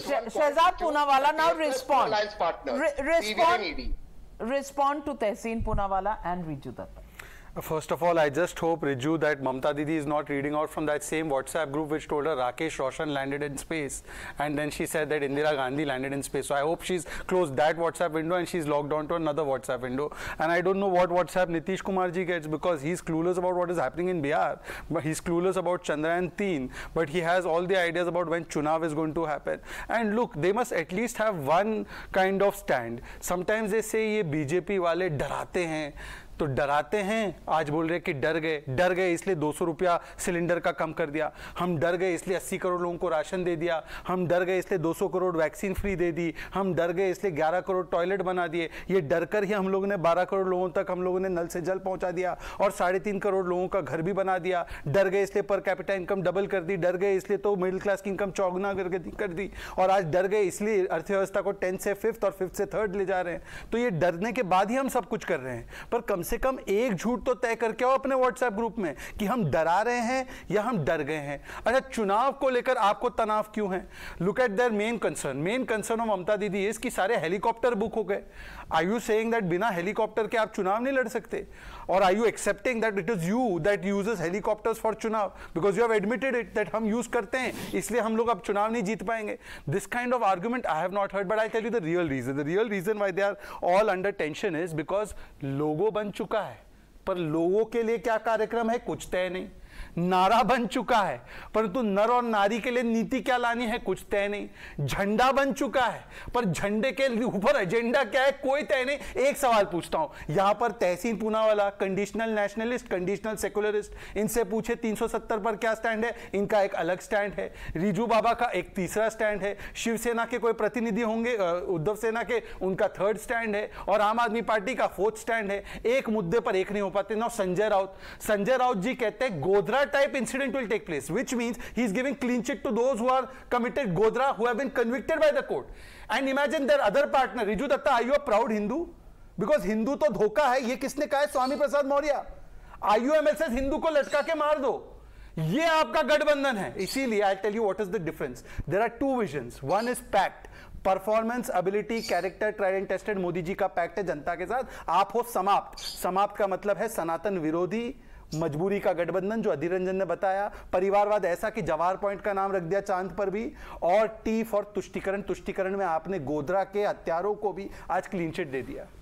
Shehzad Punawala, now respond. Re respond, respond to Tehseen Punawala and Riju Datta. First of all, I just hope, Riju, that Mamta Didi is not reading out from that same WhatsApp group which told her Rakesh Roshan landed in space. And then she said that Indira Gandhi landed in space. So I hope she's closed that WhatsApp window and she's logged on to another WhatsApp window. And I don't know what WhatsApp Nitish Kumarji gets because he's clueless about what is happening in Bihar. But he's clueless about Chandrayaan 3. But he has all the ideas about when Chunav is going to happen. And look, they must at least have one kind of stand. Sometimes they say, ye BJP wale darate hain. तो डराते हैं आज बोल रहे कि डर गए डर गए इसलिए दो सौ रुपया सिलेंडर का कम कर दिया हम डर गए इसलिए अस्सी करोड़ लोगों को राशन दे दिया हम डर गए इसलिए दो सौ करोड़ वैक्सीन फ्री दे दी हम डर गए इसलिए ग्यारह करोड़ टॉयलेट बना दिए ये डर कर ही हम लोगों ने बारह करोड़ लोगों तक हम लोगों ने नल से जल पहुंचा दिया और साढ़े तीन करोड़ लोगों का घर भी बना दिया डर गए इसलिए पर कैपिटा इनकम डबल कर दी डर गए इसलिए तो मिडिल क्लास की इनकम चौगना कर दी कर दी और आज डर गए इसलिए अर्थव्यवस्था को टेंथ से फिफ्थ और फिफ्थ से थर्ड ले जा रहे हैं तो ये डरने के बाद ही हम सब कुछ कर रहे हैं पर कम से कम एक झूठ तो तय करके आओ अपने व्हाट्सएप ग्रुप में कि हम डरा रहे हैं या हम डर गए हैं अच्छा चुनाव को लेकर आपको तनाव क्यों है look at their main concern main concern of Mamata Didi is कि सारे हेलीकॉप्टर बुक हो गए आई यू सेइंग दैट बिना हेलीकॉप्टर के आप चुनाव नहीं लड़ सकते और I you accepting that it is you that uses helicopters for चुनाव because you have admitted it that हम यूज करते हैं इसलिए हम लोग अब चुनाव नहीं जीत पाएंगे this kind of argument I have not heard but I tell you the real reason the real reason why they are all under tension is because लोगों बन चुका है पर लोगों के लिए क्या कार्यक्रम है कुछ तय नहीं नारा बन चुका है परंतु नर और नारी के लिए नीति क्या लानी है कुछ तय नहीं झंडा बन चुका है पर झंडे के ऊपर एजेंडा क्या है कोई तय नहीं एक सवाल पूछता हूं यहां पर तहसीन पूना वाला कंडीशनल नेशनलिस्ट कंडीशनल सेकुलरिस्ट इनसे पूछे 370 पर क्या स्टैंड है इनका एक अलग स्टैंड है रिजू बाबा का एक तीसरा स्टैंड है शिवसेना के कोई प्रतिनिधि होंगे उद्धव सेना के उनका थर्ड स्टैंड है और आम आदमी पार्टी का फोर्थ स्टैंड है एक मुद्दे पर एक नहीं हो पाते ना संजय राउत संजय राउत जी कहते हैं गोद Godra type incident will take place, which means he is giving clean chit to those who are committed Godra who have been convicted by the court. And imagine their other partner, Riju Datta, are you a proud Hindu? Because Hindu to तो धोखा है ये किसने कहा है स्वामी प्रसाद Maurya आईयूएमएसएस Hindu ko latka ke maar do. ये आपका गठबंधन है इसीलिए I tell you what is the difference there are two vision one is pact performance ability character tried and tested Modi ji का पैक्ट है जनता के साथ आप हो समाप्त समाप्त का मतलब है सनातन विरोधी मजबूरी का गठबंधन जो अधीर रंजन ने बताया परिवारवाद ऐसा कि जवाहर पॉइंट का नाम रख दिया चांद पर भी और टी फॉर तुष्टिकरण तुष्टिकरण में आपने गोधरा के हत्यारों को भी आज क्लीन चिट दे दिया